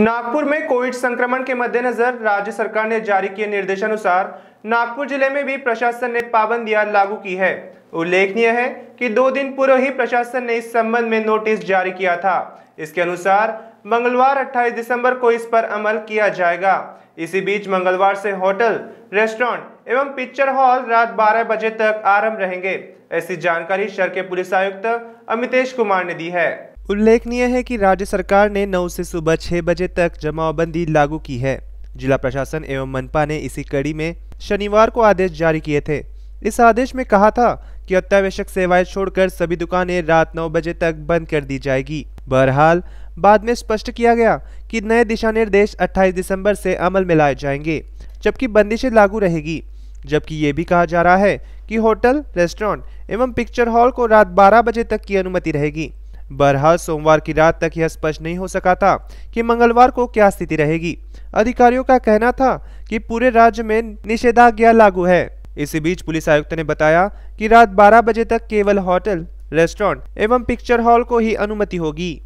नागपुर में कोविड संक्रमण के मद्देनजर राज्य सरकार ने जारी किए निर्देशानुसार नागपुर जिले में भी प्रशासन ने पाबंदियां लागू की है उल्लेखनीय है कि दो दिन पूर्व ही प्रशासन ने इस संबंध में नोटिस जारी किया था इसके अनुसार मंगलवार 28 दिसंबर को इस पर अमल किया जाएगा इसी बीच मंगलवार से होटल रेस्टोरेंट एवं पिक्चर हॉल रात 12 बजे तक आरंभ रहेंगे ऐसी जानकारी शहर के पुलिस आयुक्त अमितेश कुमार ने दी है उल्लेखनीय है कि राज्य सरकार ने 9 से सुबह छह बजे तक जमावबंदी लागू की है जिला प्रशासन एवं मनपा ने इसी कड़ी में शनिवार को आदेश जारी किए थे इस आदेश में कहा था कि अत्यावश्यक सेवाएं छोड़कर सभी दुकानें रात 9 बजे तक बंद कर दी जाएगी बहरहाल बाद में स्पष्ट किया गया कि नए दिशा निर्देश 28 दिसंबर से अमल में लाए जाएंगे जबकि बंदिशें लागू रहेगी जबकि ये भी कहा जा रहा है कि होटल रेस्टोरेंट एवं पिक्चर हॉल को रात 12 बजे तक की अनुमति रहेगी बहरहाल सोमवार की रात तक यह स्पष्ट नहीं हो सका था कि मंगलवार को क्या स्थिति रहेगी अधिकारियों का कहना था कि पूरे राज्य में निषेधाज्ञा लागू है इसी बीच पुलिस आयुक्त ने बताया कि रात 12 बजे तक केवल होटल रेस्टोरेंट एवं पिक्चर हॉल को ही अनुमति होगी